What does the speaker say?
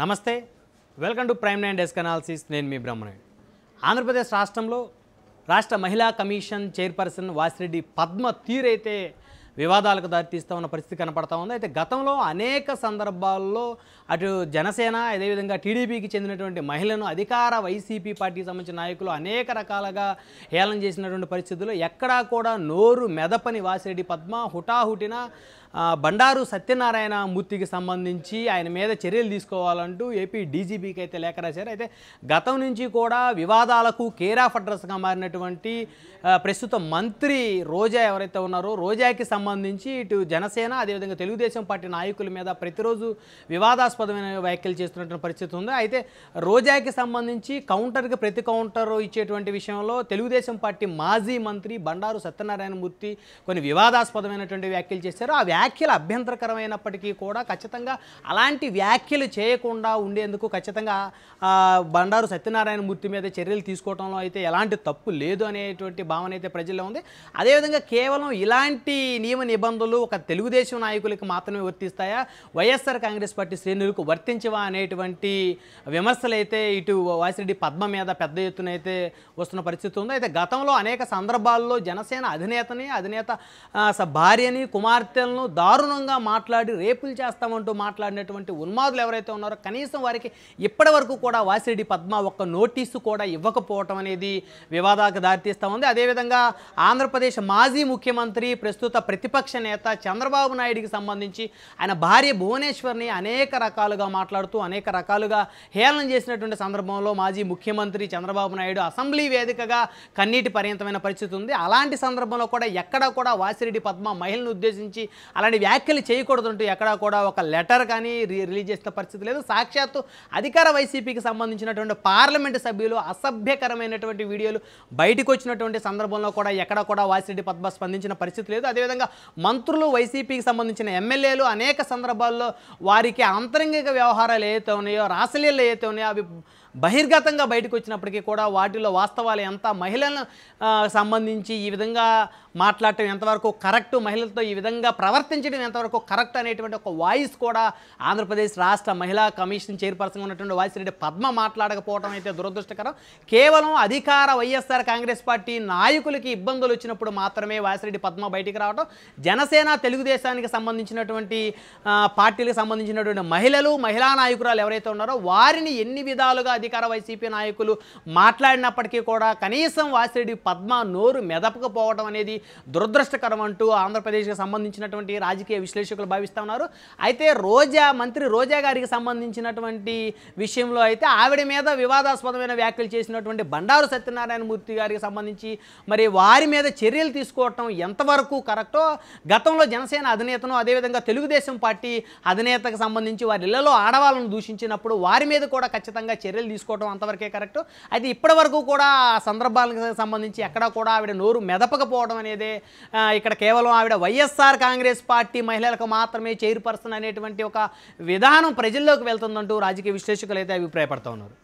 నమస్తే welcome to prime nine desk analysis నేను మీ బ్రహ్మణ్యుడు ఆంధ్రప్రదేశ్ రాష్ట్రంలో రాష్ట్ర మహిళా కమిషన్ చైర్పర్సన్ వాసిరెడ్డి పద్మ తీరైతే వివాదాలకు దారితీస్తూ ఉన్న పరిస్థితి కనపడతా ఉంది అయితే గతంలో అనేక సందర్భాల్లో అటు జనసేన అదేవిధంగా టీడీపీకి చెందినటువంటి మహిళను అధికార వైసీపీ పార్టీకి సంబంధించిన నాయకులు అనేక రకాలుగా హేళన చేసినటువంటి పరిస్థితుల్లో ఎక్కడా కూడా నోరు మెదపని వాసిరెడ్డి పద్మ హుటాహుటిన బండారు సత్యనారాయణ మూర్తికి సంబంధించి ఆయన మీద చర్యలు తీసుకోవాలంటూ ఏపీ డీజీపీకి అయితే లేఖ రాశారు అయితే గతం నుంచి కూడా వివాదాలకు కేరాఫ్ అడ్రస్గా మారినటువంటి ప్రస్తుత మంత్రి రోజా ఎవరైతే ఉన్నారో రోజాకి సంబంధించి సంబంధించి ఇటు జనసేన అదేవిధంగా తెలుగుదేశం పార్టీ నాయకుల మీద ప్రతిరోజు వివాదాస్పదమైన వ్యాఖ్యలు చేస్తున్నటువంటి పరిస్థితి ఉంది అయితే రోజాకి సంబంధించి కౌంటర్కి ప్రతి కౌంటర్ ఇచ్చేటువంటి విషయంలో తెలుగుదేశం పార్టీ మాజీ మంత్రి బండారు సత్యనారాయణ మూర్తి కొన్ని వివాదాస్పదమైనటువంటి వ్యాఖ్యలు చేశారు ఆ వ్యాఖ్యలు అభ్యంతరకరమైనప్పటికీ కూడా ఖచ్చితంగా అలాంటి వ్యాఖ్యలు చేయకుండా ఉండేందుకు ఖచ్చితంగా బండారు సత్యనారాయణ మీద చర్యలు తీసుకోవడంలో అయితే ఎలాంటి తప్పు లేదు అనేటువంటి భావన అయితే ప్రజల్లో ఉంది అదేవిధంగా కేవలం ఇలాంటి నియమ నియమ నిబంధనలు ఒక తెలుగుదేశం నాయకులకు మాత్రమే వర్తిస్తాయా వైఎస్ఆర్ కాంగ్రెస్ పార్టీ శ్రేణులకు వర్తించవా అనేటువంటి విమర్శలు అయితే ఇటు వాసిరెడ్డి పద్మ మీద పెద్ద ఎత్తున అయితే వస్తున్న పరిస్థితి ఉంది అయితే గతంలో అనేక సందర్భాల్లో జనసేన అధినేతని అధినేత భార్యని కుమార్తెలను దారుణంగా మాట్లాడి రేపులు చేస్తామంటూ మాట్లాడినటువంటి ఉన్మాదులు ఎవరైతే ఉన్నారో కనీసం వారికి ఇప్పటి వరకు కూడా వాసిరెడ్డి పద్మ ఒక్క నోటీసు కూడా ఇవ్వకపోవటం అనేది వివాదాలకు దారితీస్తూ ఉంది అదేవిధంగా ఆంధ్రప్రదేశ్ మాజీ ముఖ్యమంత్రి ప్రస్తుత ప్రతిపక్ష నేత చంద్రబాబు నాయుడికి సంబంధించి ఆయన భార్య భువనేశ్వర్ని అనేక రకాలుగా మాట్లాడుతూ అనేక రకాలుగా హేళన చేసినటువంటి సందర్భంలో మాజీ ముఖ్యమంత్రి చంద్రబాబు నాయుడు అసెంబ్లీ వేదికగా కన్నీటి పర్యంతమైన పరిస్థితి ఉంది అలాంటి సందర్భంలో కూడా ఎక్కడా కూడా వాసిరెడ్డి పద్మ మహిళను ఉద్దేశించి అలాంటి వ్యాఖ్యలు చేయకూడదంటూ ఎక్కడా కూడా ఒక లెటర్ కానీ రిలీజ్ చేసిన పరిస్థితి లేదు సాక్షాత్తు అధికార వైసీపీకి సంబంధించినటువంటి పార్లమెంటు సభ్యులు అసభ్యకరమైనటువంటి వీడియోలు బయటకు వచ్చినటువంటి సందర్భంలో కూడా ఎక్కడ కూడా వాసిరెడ్డి పద్మ స్పందించిన పరిస్థితి లేదు అదేవిధంగా మంత్రులు వైసీపీకి సంబంధించిన ఎమ్మెల్యేలు అనేక సందర్భాల్లో వారికి అంతరంగిక వ్యవహారాలు ఏవైతే ఉన్నాయో రాసలీలు ఏవైతే ఉన్నాయో అవి బహిర్గతంగా బయటకు వచ్చినప్పటికీ కూడా వాటిలో వాస్తవాలు ఎంత మహిళలను సంబంధించి ఈ విధంగా మాట్లాడటం ఎంతవరకు కరెక్ట్ మహిళలతో ఈ విధంగా ప్రవర్తించడం ఎంతవరకు కరెక్ట్ అనేటువంటి ఒక వాయిస్ కూడా ఆంధ్రప్రదేశ్ రాష్ట్ర మహిళా కమిషన్ చైర్పర్సన్గా ఉన్నటువంటి వాయిస్ రెడ్డి పద్మ మాట్లాడకపోవడం అయితే దురదృష్టకరం కేవలం అధికార వైఎస్ఆర్ కాంగ్రెస్ పార్టీ నాయకులకి ఇబ్బందులు వచ్చినప్పుడు మాత్రమే వాసిరెడ్డి పద్మ బయటికి రావడం జనసేన తెలుగుదేశానికి సంబంధించినటువంటి పార్టీలకు సంబంధించినటువంటి మహిళలు మహిళా నాయకురాలు ఎవరైతే ఉన్నారో వారిని ఎన్ని విధాలుగా అధికార వైసీపీ నాయకులు మాట్లాడినప్పటికీ కూడా కనీసం వాసిరెడ్డి పద్మ నోరు మెదపకపోవడం అనేది దురదృష్టకరం అంటూ ఆంధ్రప్రదేశ్కి సంబంధించినటువంటి రాజకీయ విశ్లేషకులు భావిస్తూ ఉన్నారు అయితే రోజా మంత్రి రోజా గారికి సంబంధించినటువంటి విషయంలో అయితే ఆవిడ మీద వివాదాస్పదమైన వ్యాఖ్యలు చేసినటువంటి బండారు సత్యనారాయణ మూర్తి గారికి సంబంధించి మరి వారి మీద చర్యలు తీసుకోవటం ఎంతవరకు కరెక్టో గతంలో జనసేన అధినేతను అదేవిధంగా తెలుగుదేశం పార్టీ అధినేతకు సంబంధించి వారి ఇళ్లలో ఆడవాళ్ళను దూషించినప్పుడు వారి మీద కూడా ఖచ్చితంగా చర్యలు తీసుకోవడం అంతవరకే కరెక్ట్ అయితే ఇప్పటి వరకు కూడా సందర్భాలకు సంబంధించి ఎక్కడ కూడా ఆవిడ నోరు మెదపకపోవడం అనేది ఇక్కడ కేవలం ఆవిడ వైఎస్ఆర్ కాంగ్రెస్ పార్టీ మహిళలకు మాత్రమే చైర్పర్సన్ అనేటువంటి ఒక విధానం ప్రజల్లోకి వెళ్తుందంటూ రాజకీయ విశ్లేషకులు అయితే అభిప్రాయపడుతూ ఉన్నారు